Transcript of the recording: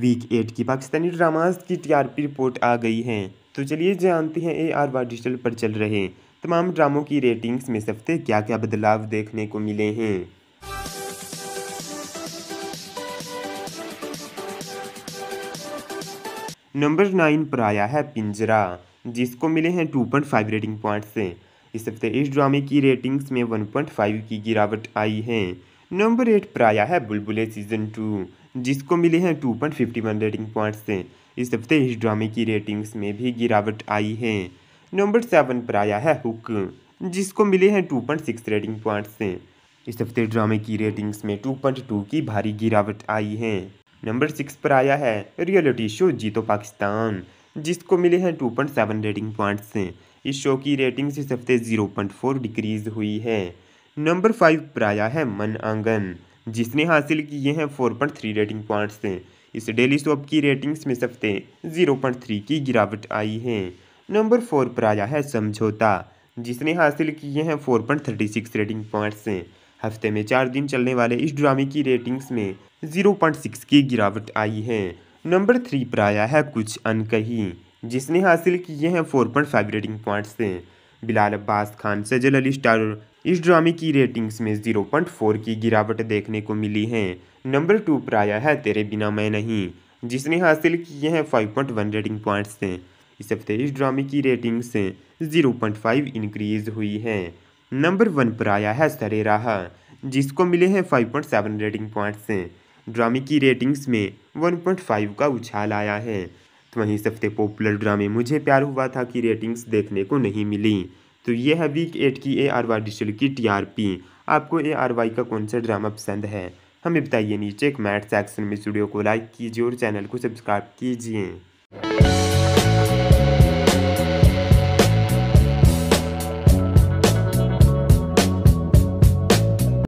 week eight की Pakistani dramas की TRP report आ गई है तो चलिए जानते हैं ए आर वाई डिजिटल पर चल रहे तमाम ड्रामों की रेटिंग्स में इस हफ्ते क्या क्या बदलाव देखने को मिले हैं नंबर नाइन पर आया है पिंजरा जिसको मिले हैं two point five rating point से इस हफ्ते इस ड्रामे की रेटिंग्स में वन पॉइंट फाइव की गिरावट आई है नंबर एट पर आया है बुलबुले सीजन टू जिसको मिले हैं two point fifty one rating points से इस हफ्ते इस ड्रामे की रेटिंग्स में भी गिरावट आई है नंबर सेवन पर आया है हुक जिसको मिले हैं two point six rating points से इस हफ्ते ड्रामे की रेटिंग्स में टू पॉइंट टू की भारी गिरावट आई है नंबर सिक्स पर आया है रियलिटी शो जीतो पाकिस्तान जिसको मिले हैं two point seven rating points से इस शो की रेटिंग्स इस हफ्ते जीरो पॉइंट फोर डिक्रीज हुई है नंबर फाइव पर आया है मन आंगन जिसने हासिल किए हैं four point three rating points से इस डेली सोप की रेटिंग्स में सबसे जीरो पॉइंट थ्री की गिरावट आई है नंबर फोर पर आया है समझौता जिसने हासिल किए हैं four point thirty six rating points से हफ्ते में चार दिन चलने वाले इस ड्रामे की रेटिंग्स में जीरो पॉइंट सिक्स की गिरावट आई है नंबर थ्री पर आया है कुछ अनकही जिसने हासिल किए हैं four point five rating points से बिलाल अब्बास खान सजल अली स्टार इस ड्रामे की रेटिंग्स में ज़ीरो पॉइंट फोर की गिरावट देखने को मिली है नंबर टू पर आया है तेरे बिना मैं नहीं जिसने हासिल किए हैं five point one rating points से इस हफ्ते इस ड्रामे की रेटिंग से फाइव इनक्रीज़ हुई है नंबर वन पर आया है सरे राह जिसको मिले हैं फाइव सेवन रेटिंग पॉइंट्स से ड्रामे की रेटिंग्स में वन पॉइंट फाइव का उछाल आया है तो वहीं इस हफ्ते पॉपुलर ड्रामे मुझे प्यार हुआ था कि रेटिंग्स देखने को नहीं मिली तो ये है वीक एट की ए आर वाई डिशल की टीआरपी आपको ए आर वाई का कौन सा ड्रामा पसंद है हमें बताइए नीचे कमेंट सेक्शन में स्टूडियो को लाइक कीजिए और चैनल को सब्सक्राइब कीजिए